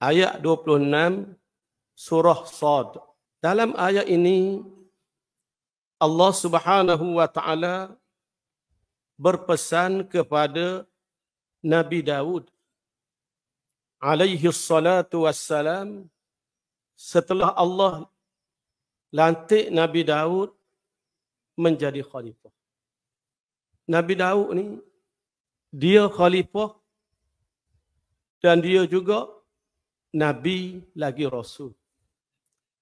ayat 26 surah Sad. Dalam ayat ini Allah Subhanahu wa taala berpesan kepada Nabi Dawud alaihi salatu wassalam setelah Allah lantik Nabi Dawud menjadi khalifah. Nabi Dawud ni dia khalifah dan dia juga Nabi lagi Rasul.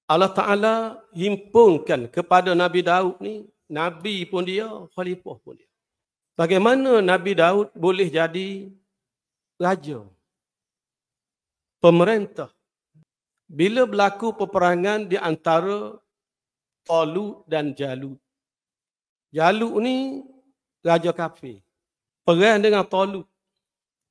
Allah Ta'ala himpungkan kepada Nabi Daud ni, Nabi pun dia, Khalifah pun dia. Bagaimana Nabi Daud boleh jadi raja? Pemerintah. Bila berlaku peperangan di antara Tolu dan Jalut. Jalut ni raja kafir. Perang dengan Tolu.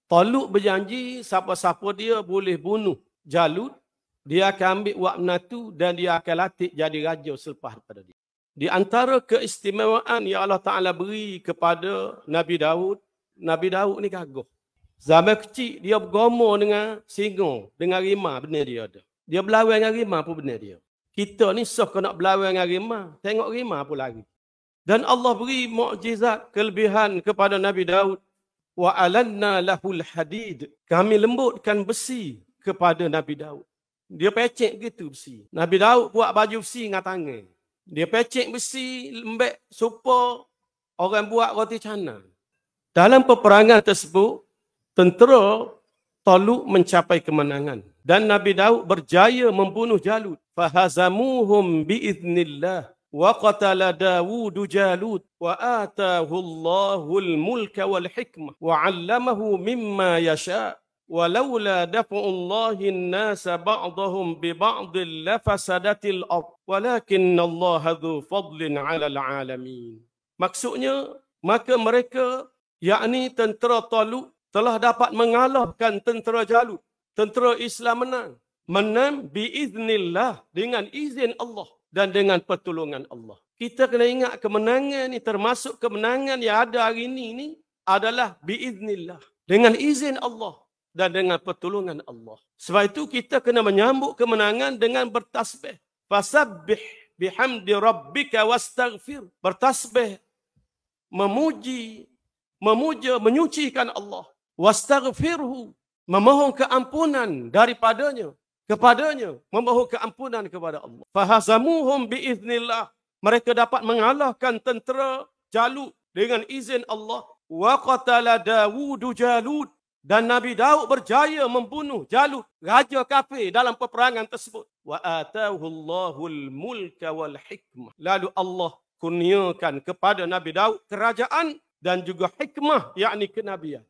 Tolu berjanji siapa-siapa dia boleh bunuh. Jalut, dia akan ambil wakna tu dan dia akan latih jadi raja selepas daripada dia. Di antara keistimewaan yang Allah Ta'ala beri kepada Nabi Dawud, Nabi Dawud ni gagah. Zaman kecil dia bergomor dengan singa, dengan rima benda dia ada. Dia berlawan dengan rima pun benda dia. Kita ni soh kena berlawan dengan rima, tengok rima pun lari. Dan Allah beri mukjizat kelebihan kepada Nabi Dawud. Wa alanna lahul hadid. Kami lembutkan besi kepada Nabi Daud. Dia pecek gitu besi. Nabi Daud buat baju besi dengan tangan. Dia pecek besi, lembek, supo orang buat roti canang. Dalam peperangan tersebut, tentera tolu mencapai kemenangan. Dan Nabi Daud berjaya membunuh Jalut. Fahazamuhum biiznillah. Wa qatala Dawudu Jalut. Wa atahu Allahul mulka wal hikmah. Wa allamahu mimma yasha' ولولا دفع الله الناس بعضهم ببعض لفسدت الأرض ولكن الله ذو فضل على العالمين maksudnya maka mereka yakni tentera Talu telah dapat mengalahkan tentera Jalut tentera Islam menang menang bi biiznillah dengan izin Allah dan dengan pertolongan Allah kita kena ingat kemenangan ini termasuk kemenangan yang ada hari ini ini adalah bi biiznillah dengan izin Allah dan dengan pertolongan Allah. Sebab itu kita kena menyambut kemenangan dengan bertasbih. Fasabbih bihamdi rabbika wastaghfir. Bertasbih memuji memuja menyucikan Allah. Wastaghfirhu memohon keampunan daripadanya kepadanya memohon keampunan kepada Allah. Fahazamuhum biiznillah. Mereka dapat mengalahkan tentera Jalut dengan izin Allah. Wa qatala Dawud Jalut dan Nabi Daud berjaya membunuh Jalut, raja kafir dalam peperangan tersebut. Wa atahu Allahul mulka wal hikmah. Lalu Allah kurniakan kepada Nabi Daud kerajaan dan juga hikmah yakni kenabian.